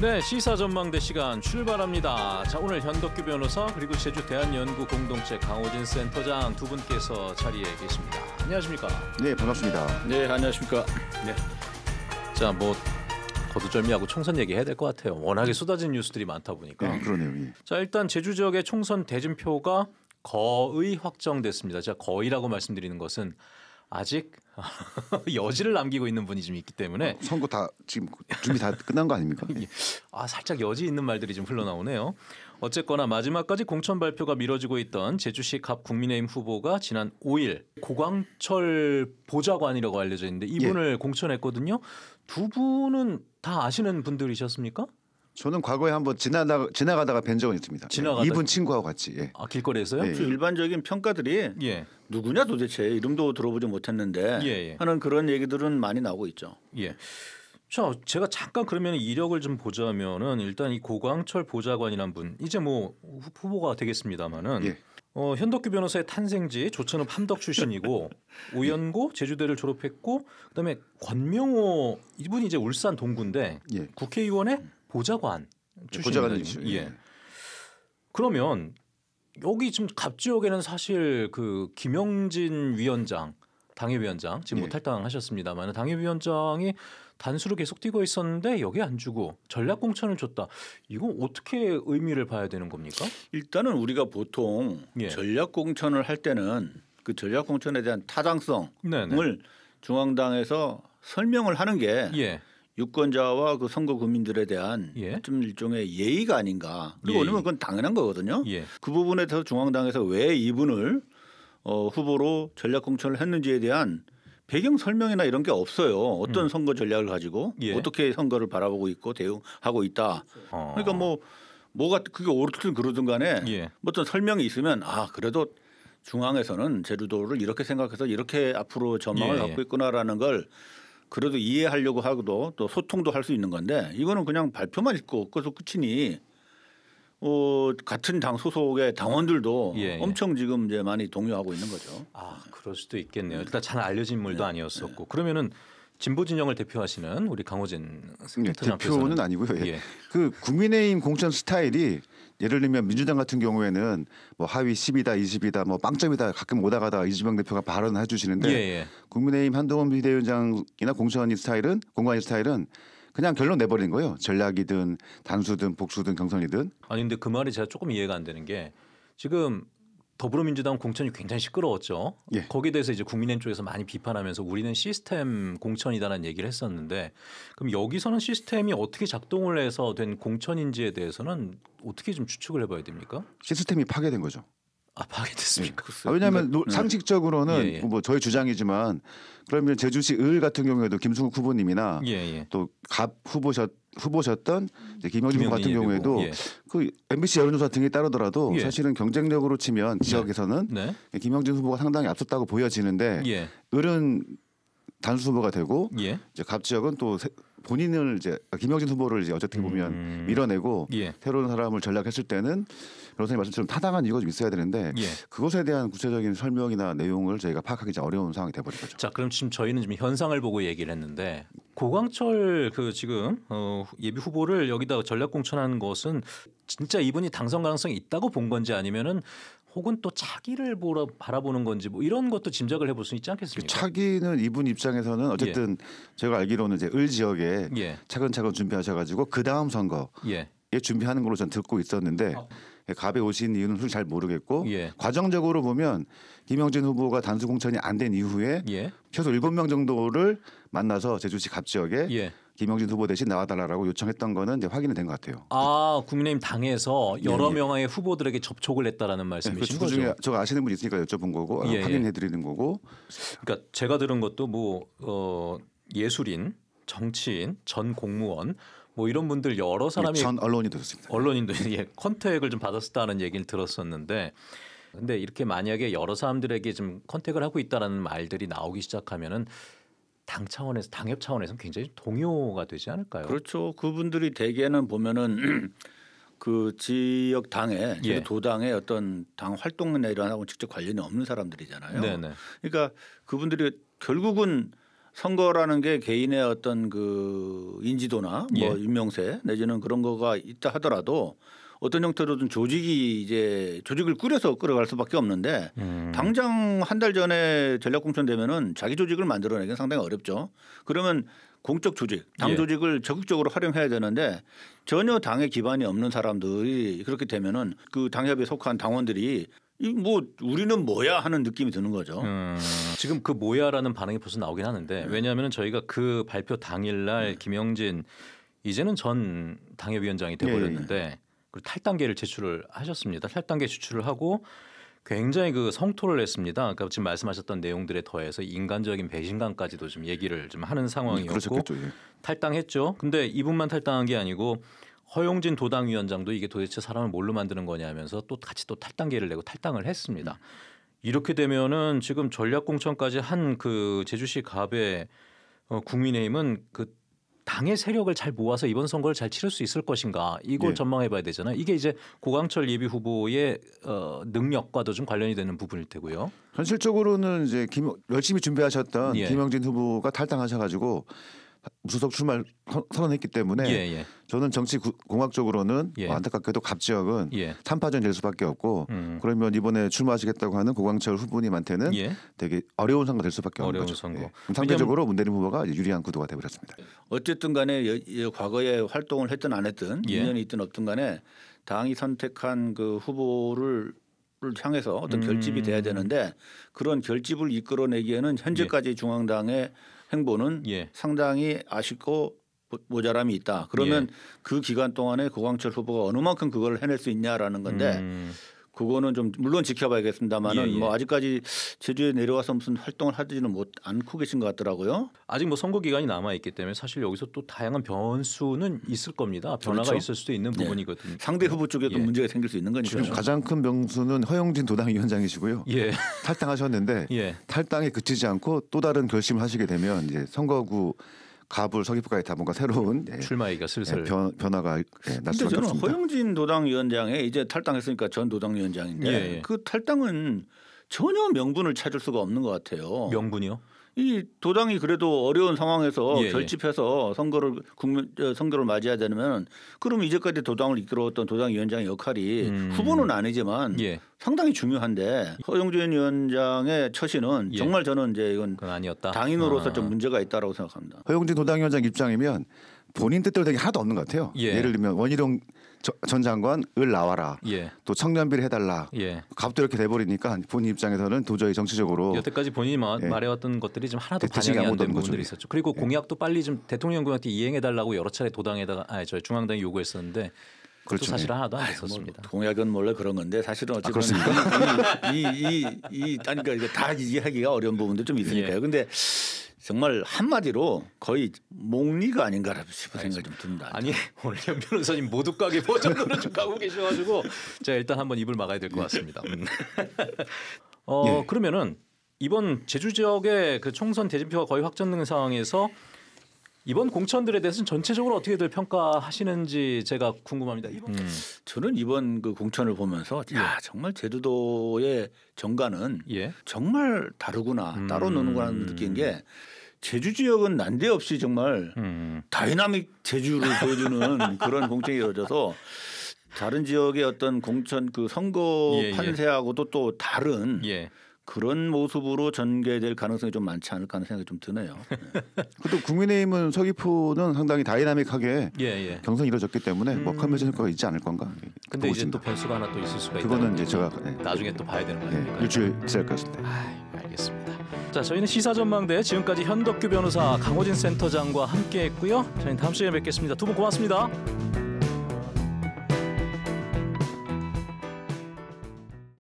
네, 시사 전망대 시간 출발합니다. 자, 오늘 현덕규 변호사 그리고 제주 대한연구 공동체 강호진 센터장 두 분께서 자리에 계십니다. 안녕하십니까? 네, 반갑습니다. 네, 안녕하십니까? 네. 자, 뭐 거두절미하고 총선 얘기해야 될 것 같아요. 워낙에 쏟아진 뉴스들이 많다 보니까. 아, 그러네요. 예. 자, 일단 제주 지역의 총선 대진표가 거의 확정됐습니다. 자, 거의라고 말씀드리는 것은 아직 여지를 남기고 있는 분이 좀 있기 때문에 어, 선거 다 지금 준비 다 끝난 거 아닙니까? 예. 예. 아 살짝 여지 있는 말들이 좀 흘러나오네요. 어쨌거나 마지막까지 공천 발표가 미뤄지고 있던 제주시 갑 국민의힘 후보가 지난 5일 고광철 보좌관이라고 알려져 있는데 이분을 예. 공천했거든요. 두 분은 다 아시는 분들이셨습니까? 저는 과거에 한번 지나다 지나가다가 뵌 적은 있습니다. 예, 지나가다 이분 친구하고 같이. 예. 아 길거리에서요? 예, 예. 일반적인 평가들이 예. 누구냐 도대체 이름도 들어보지 못했는데 예, 예. 하는 그런 얘기들은 많이 나오고 있죠. 예. 자, 제가 잠깐 그러면 이력을 좀 보자면은 일단 이 고광철 보좌관이란 분 이제 뭐 후보가 되겠습니다만은 어, 현덕규 변호사의 탄생지 조천읍 함덕 출신이고 우연고 제주대를 졸업했고 그다음에 권명호 이분이 이제 울산 동구인데 국회의원에 음. 보좌관 네, 출신이거 보좌관 예. 예. 그러면 여기 지금 갑 지역에는 사실 그 김영진 위원장 당협위원장 지금 예. 뭐 탈당하셨습니다만 당협위원장이 단수로 계속 뛰고 있었는데 여기 안 주고 전략 공천을 줬다. 이거 어떻게 의미를 봐야 되는 겁니까? 일단은 우리가 보통 예. 전략 공천을 할 때는 그 전략 공천에 대한 타당성을 네네. 중앙당에서 설명을 하는 게 예. 유권자와 그 선거 국민들에 대한 예. 좀 일종의 예의가 아닌가. 그리고 왜냐면 예. 그건 당연한 거거든요. 예. 그 부분에 대해서 중앙당에서 왜 이분을 어, 후보로 전략 공천을 했는지에 대한 배경 설명이나 이런 게 없어요. 어떤 음. 선거 전략을 가지고 예. 어떻게 선거를 바라보고 있고 대응하고 있다. 어. 그러니까 뭐 뭐가 그게 옳든 그러든 간에 예. 뭐 어떤 설명이 있으면 아 그래도 중앙에서는 제주도를 이렇게 생각해서 이렇게 앞으로 전망을 예. 갖고 있구나라는 걸 그래도 이해하려고 하고도 또 소통도 할 수 있는 건데 이거는 그냥 발표만 있고 그래서 끝이니 어, 같은 당 소속의 당원들도 예, 예. 엄청 지금 이제 많이 동요하고 있는 거죠. 아 그럴 수도 있겠네요. 일단 잘 알려진 인물도 네. 아니었었고 네. 그러면은 진보 진영을 대표하시는 우리 강호진 네, 대표는 아니고요. 예. 예. 그 국민의힘 공천 스타일이 예를 들면 민주당 같은 경우에는 뭐 하위 10이다, 20이다, 뭐 빵점이다 가끔 오다가다 이주명 대표가 발언을 해주시는데 예, 예. 국민의힘 한동훈 비대위원장이나 공천이 스타일은 공관이 스타일은 그냥 결론 내버린 거예요. 전략이든 단수든 복수든 경선이든. 아니 근데 그 말이 제가 조금 이해가 안 되는 게 지금 더불어민주당 공천이 굉장히 시끄러웠죠. 예. 거기에 대해서 이제 국민의힘 쪽에서 많이 비판하면서 우리는 시스템 공천이다라는 얘기를 했었는데 그럼 여기서는 시스템이 어떻게 작동을 해서 된 공천인지에 대해서는 어떻게 좀 추측을 해봐야 됩니까? 시스템이 파괴된 거죠. 아 파괴됐습니까? 예. 아, 왜냐하면 그 상식적으로는 예, 예. 뭐 저희 주장이지만 그러면 제주시 을 같은 경우에도 김승욱 후보님이나 예, 예. 또갑 후보셨 후보셨던 김영진 후 같은 경우에도 예. 그 MBC 여론조사 등에 따르더라도 예. 사실은 경쟁력으로 치면 네. 지역에서는 네. 네. 김영진 후보가 상당히 앞섰다고 보여지는데 을은 예. 단수 후보가 되고 예. 이제 갑 지역은 또 본인을 이제 김영진 후보를 이제 어쨌든 보면 음. 밀어내고 예. 새로운 사람을 전략했을 때는 변호사님 말씀처럼 타당한 이유가 좀 있어야 되는데 예. 그것에 대한 구체적인 설명이나 내용을 저희가 파악하기 어려운 상황이 돼버린 거죠. 자, 그럼 지금 저희는 지금 현상을 보고 얘기를 했는데 고광철 그 지금 어, 예비 후보를 여기다 전략 공천한 것은 진짜 이분이 당선 가능성이 있다고 본 건지 아니면은 혹은 또 차기를 보러 바라보는 건지 뭐 이런 것도 짐작을 해볼 수 있지 않겠습니까? 그 차기는 이분 입장에서는 어쨌든 예. 제가 알기로는 이제 을 지역에 예. 차근차근 준비하셔가지고 그 다음 선거 예. 준비하는 걸로 전 듣고 있었는데 어. 예, 갑에 오신 이유는 솔직히 잘 모르겠고 예. 과정적으로 보면 김영진 후보가 단수 공천이 안 된 이후에 예. 최소 일곱 명 정도를 만나서 제주시 갑 지역에 예. 김영진 후보 대신 나와달라고 요청했던 거는 이제 확인이 된 것 같아요. 아 국민의힘 당에서 여러 예, 예. 명의 후보들에게 접촉을 했다라는 예, 그 말씀이신 그 거죠? 저 아시는 분 있으니까 여쭤본 거고 아, 예, 예, 확인해드리는 거고. 그러니까 제가 들은 것도 뭐 어, 예술인, 정치인, 전 공무원 뭐 이런 분들 여러 예, 사람이 전 언론인도 있습니다. 언론인도 예, 컨택을 좀 받았었다는 얘기를 들었었는데 근데 이렇게 만약에 여러 사람들에게 좀 컨택을 하고 있다라는 말들이 나오기 시작하면은 당 차원에서 당협 차원에서 굉장히 동요가 되지 않을까요? 그렇죠. 그분들이 대개는 보면은 그 지역 당의 예. 도당의 어떤 당활동내나 이런 하고 직접 관련이 없는 사람들이잖아요. 네네. 그러니까 그분들이 결국은 선거라는 게 개인의 어떤 그 인지도나 뭐 예. 유명세 내지는 그런 거가 있다 하더라도 어떤 형태로든 조직이 이제 조직을 꾸려서 끌어갈 수밖에 없는데 음. 당장 한 달 전에 전략공천 되면은 자기 조직을 만들어내기는 상당히 어렵죠. 그러면 공적 조직, 당 예. 조직을 예. 적극적으로 활용해야 되는데 전혀 당의 기반이 없는 사람들이 그렇게 되면은 그 당협에 속한 당원들이 이뭐 우리는 뭐야 하는 느낌이 드는 거죠. 음, 지금 그 뭐야라는 반응이 벌써 나오긴 하는데 음. 네. 왜냐하면 저희가 그 발표 당일날 음. 김영진 이제는 전 당협위원장이 돼버렸는데 예, 예. 그리고 탈당계를 제출을 하셨습니다. 탈당계 제출을 하고 굉장히 그 성토를 했습니다. 아까 그러니까 지금 말씀하셨던 내용들에 더해서 인간적인 배신감까지도 좀 얘기를 좀 하는 예, 상황이었고 네, 예. 탈당했죠. 근데 이분만 탈당한 게 아니고 허용진 도당위원장도 이게 도대체 사람을 뭘로 만드는 거냐 하면서 또 같이 또 탈당계를 내고 탈당을 했습니다. 음. 이렇게 되면은 지금 전략공천까지 한 그 제주시 갑의 어, 국민의힘은 그 당의 세력을 잘 모아서 이번 선거를 잘 치를 수 있을 것인가 이걸 네. 전망해봐야 되잖아요. 이게 이제 고강철 예비 후보의 어, 능력과도 좀 관련이 되는 부분일 테고요. 현실적으로는 이제 김, 열심히 준비하셨던 예. 김영진 후보가 탈당하셔가지고 무소속 출마를 선언했기 때문에 예, 예. 저는 정치 구, 공학적으로는 예. 뭐 안타깝게도 갑지역은 삼파전이 예. 될 수밖에 없고 음. 그러면 이번에 출마하시겠다고 하는 고광철 후보님한테는 예. 되게 어려운 선거 될 수밖에 없는 거죠. 선거. 예. 상대적으로 문대리 후보가 유리한 구도가 되버렸습니다. 어쨌든 간에 과거에 활동을 했든 안 했든 인연이 있든 없든 간에 당이 선택한 그 후보를 향해서 어떤 음. 결집이 돼야 되는데 그런 결집을 이끌어내기에는 현재까지 중앙당의 행보는 예. 상당히 아쉽고 모자람이 있다. 그러면 예. 그 기간 동안에 고광철 후보가 어느 만큼 그걸 해낼 수 있냐라는 건데 음. 그거는 좀 물론 지켜봐야겠습니다만은 예, 예. 뭐 아직까지 제주에 내려와서 무슨 활동을 하지는 못 않고 계신 것 같더라고요. 아직 뭐 선거 기간이 남아 있기 때문에 사실 여기서 또 다양한 변수는 있을 겁니다. 변화가 그렇죠? 있을 수도 있는 네. 부분이거든요. 예. 상대 후보 쪽에도 예. 문제가 생길 수 있는 거니까. 그렇죠. 지금 가장 큰 명수는 허영진 도당위원장이시고요. 예. 탈당하셨는데 예. 탈당에 그치지 않고 또 다른 결심을 하시게 되면 이제 선거구 가불 서귀포까지 다 뭔가 새로운 예, 출마기가 슬슬 예, 변, 변화가 예, 나났습니다 저는 허영진 도당위원장에 이제 탈당했으니까 전 도당위원장인데 예, 예, 그 탈당은 전혀 명분을 찾을 수가 없는 것 같아요. 명분이요? 이 도당이 그래도 어려운 상황에서 예, 예. 결집해서 선거를 국민 선거를 맞이해야 되면 그럼 이제까지 도당을 이끌어왔던 도당 위원장의 역할이 음. 후보는 아니지만 예. 상당히 중요한데 허영준 위원장의 처신은 예. 정말 저는 이제 이건 아니었다. 당인으로서 아. 좀 문제가 있다라고 생각합니다. 허영준 도당 위원장 입장이면 본인 뜻대로 되게 하나도 없는 것 같아요. 예. 를 들면 원희룡 전 장관을 나와라. 예. 또 청년비를 해달라. 예. 갑도 이렇게 돼버리니까 본인 입장에서는 도저히 정치적으로 여태까지 본인이 마, 예. 말해왔던 것들이 좀 하나도 반영이 안 되는 부분들이 있었죠. 그리고 공약도 빨리 좀 대통령군한테 이행해달라고 여러 차례 도당에다가 아니 저 중앙당이 요구했었는데 그렇죠. 사실 하나도 안 했었습니다. 뭐 공약은 원래 그런 건데 사실은 어쨌든 아, 이이 이 그러니까 다 이해하기가 어려운 부분도 좀 있으니까요. 근데 정말 한마디로 거의 목리가 아닌가라고 싶은 생각이 좀 듭니다. 아니 오늘 현 변호사님 모독가게 버전으로 좀 가고 계셔가지고 제가 일단 한번 입을 막아야 될 것 같습니다. 음. 어 예. 그러면은 이번 제주 지역의 그 총선 대진표가 거의 확정된 상황에서 이번 공천들에 대해서는 전체적으로 어떻게들 평가하시는지 제가 궁금합니다. 이번 음. 저는 이번 그 공천을 보면서 예. 야 정말 제주도의 정가는 예. 정말 다르구나 따로 음. 노는구나 느낀 게 제주 지역은 난데없이 정말 음. 다이나믹 제주를 보여주는 그런 공천이 이어져서 다른 지역의 어떤 공천 그 선거 예, 예. 판세하고도 예. 또 다른 예. 그런 모습으로 전개될 가능성이 좀 많지 않을까 하는 생각이 좀 드네요. 네. 그 국민의힘은 서귀포는 상당히 다이나믹하게 예, 예. 경선이 이뤄졌기 때문에 음... 뭐컨벤션 효과 있지 않을 건가. 근데 이제 또 변수가 하나 또 있을 수가 있다. 그거는 이제 제가 나중에 또 봐야 되는 예, 거예요. 네. 일주일 지날 것같습니다 자, 저희는 시사전망대 지금까지 현덕규 변호사 강호진 센터장과 함께했고요. 저희는 다음 시간에 뵙겠습니다. 두 분 고맙습니다.